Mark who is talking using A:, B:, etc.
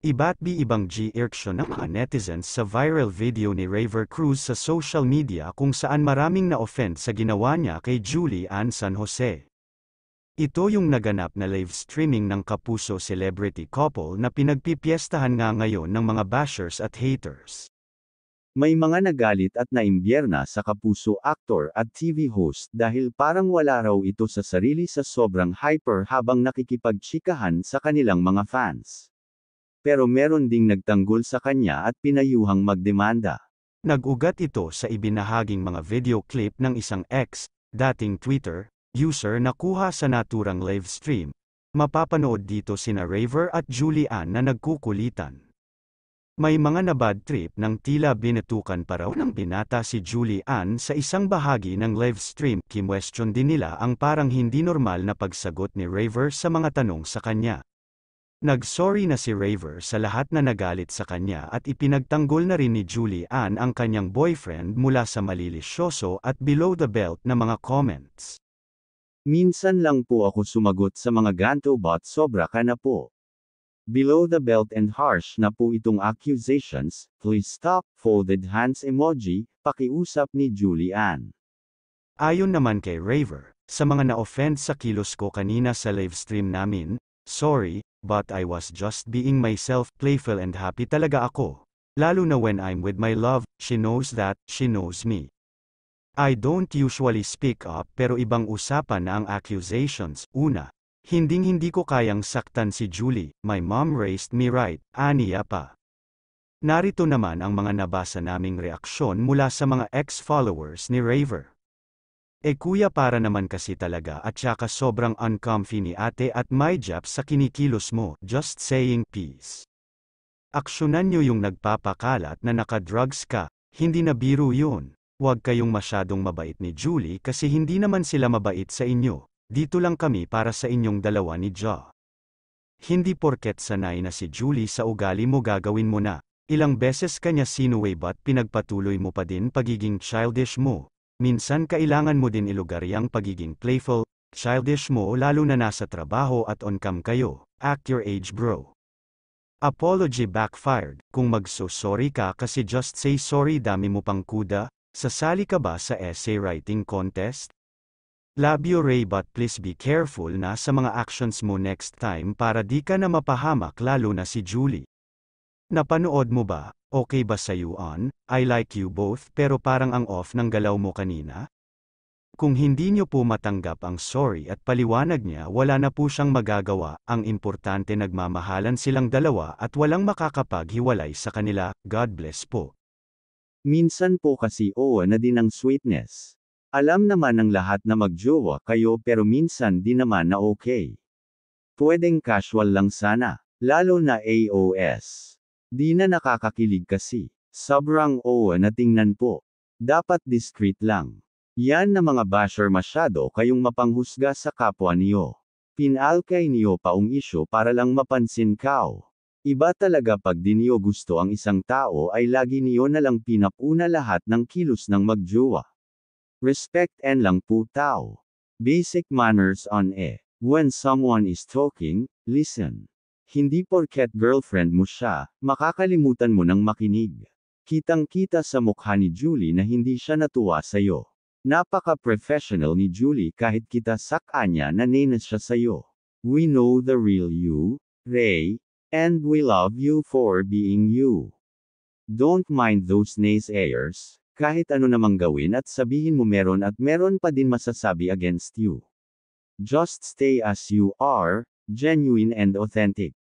A: Iba't di ibang g-irksyon ng mga netizens sa viral video ni Raver Cruz sa social media kung saan maraming na-offend sa ginawa niya kay Julie Ann San Jose. Ito yung naganap na live streaming ng Kapuso celebrity couple na pinagpipiestahan nga ngayon ng mga bashers at haters. May mga nagalit at naimbyerna sa Kapuso actor at TV host dahil parang wala raw ito sa sarili sa sobrang hyper habang nakikipagchikahan sa kanilang mga fans pero meron ding nagtanggol sa kanya at pinayuhang magdemanda. Nagugat ito sa ibinahaging mga video clip ng isang ex, dating Twitter, user na kuha sa naturang live stream. Mapapanood dito sina Raver at Julian na nagkukulitan. May mga nabad trip nang tila binatukan pa ng binata si Julian sa isang bahagi ng live stream. Kimwestiyon din nila ang parang hindi normal na pagsagot ni Raver sa mga tanong sa kanya. Nagsorry na si Raver sa lahat na nagalit sa kanya at ipinagtanggol na rin ni Julie Ann ang kanyang boyfriend mula sa malilisyoso at below the belt na mga comments. Minsan lang po ako sumagot sa mga ganto bot sobra ka na po. Below the belt and harsh na po itong accusations, please stop, folded hands emoji, pakiusap ni Julie Ann. Ayon naman kay Raver, sa mga na-offend sa kilos ko kanina sa livestream namin, Sorry, but I was just being myself, playful and happy talaga ako. Lalo na when I'm with my love, she knows that, she knows me. I don't usually speak up pero ibang usapan na ang accusations. Una, hinding hindi ko kayang saktan si Julie, my mom raised me right, aniya pa. Narito naman ang mga nabasa naming reaksyon mula sa mga ex-followers ni Raver. E kuya para naman kasi talaga at saka sobrang uncomfy ni ate at my jap sa kinikilos mo, just saying peace. Aksyonan nyo yung nagpapakalat na naka-drugs ka, hindi na biro yun. Huwag kayong masyadong mabait ni Julie kasi hindi naman sila mabait sa inyo, dito lang kami para sa inyong dalawa ni Ja. Hindi porket sanay na si Julie sa ugali mo gagawin mo na, ilang beses kanya sinuway ba't pinagpatuloy mo pa din pagiging childish mo, Minsan kailangan mo din ilugar yang pagiging playful, childish mo lalo na nasa trabaho at on-cam kayo. Act your age bro. Apology backfired. Kung magso-sorry ka kasi just say sorry dami mo pang kuda, sasali ka ba sa essay writing contest? Love you Ray but please be careful na sa mga actions mo next time para di ka na mapahamak lalo na si Julie. Napanood mo ba, okay ba sa'yo on, I like you both pero parang ang off ng galaw mo kanina? Kung hindi niyo po matanggap ang sorry at paliwanag niya wala na po siyang magagawa, ang importante nagmamahalan silang dalawa at walang makakapaghiwalay sa kanila, God bless po. Minsan po kasi owa na din ang sweetness. Alam naman ng lahat na magjowa kayo pero minsan di naman na okay. Pwedeng casual lang sana, lalo na AOS. Di na nakakakilig kasi. Sobrang owa na tingnan po. Dapat discreet lang. Yan na mga basher masyado kayong mapanghusga sa kapwa niyo. Pinalkay niyo pa ang isyo para lang mapansin kao. Iba talaga pag di niyo gusto ang isang tao ay lagi niyo na lang pinapuna lahat ng kilos ng magjuwa. Respect and lang po tao. Basic manners on e. When someone is talking, listen. Hindi porket girlfriend mo siya, makakalimutan mo nang makinig. Kitang-kita sa mukha ni Julie na hindi siya natuwa sa'yo. Napaka-professional ni Julie kahit kita sakanya kanya na nenas siya sa'yo. We know the real you, Ray, and we love you for being you. Don't mind those naysayers, kahit ano namang gawin at sabihin mo meron at meron pa din masasabi against you. Just stay as you are, genuine and authentic.